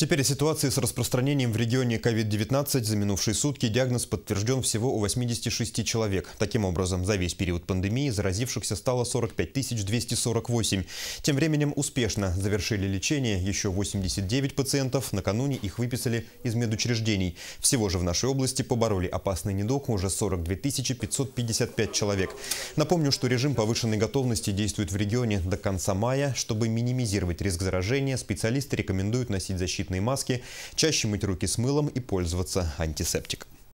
Теперь о ситуации с распространением в регионе COVID-19. За минувшие сутки диагноз подтвержден всего у 86 человек. Таким образом, за весь период пандемии заразившихся стало 45 248. Тем временем успешно завершили лечение еще 89 пациентов. Накануне их выписали из медучреждений. Всего же в нашей области побороли опасный недуг уже 42 555 человек. Напомню, что режим повышенной готовности действует в регионе до конца мая. Чтобы минимизировать риск заражения, специалисты рекомендуют носить защиту защитные маски, чаще мыть руки с мылом и пользоваться антисептиком.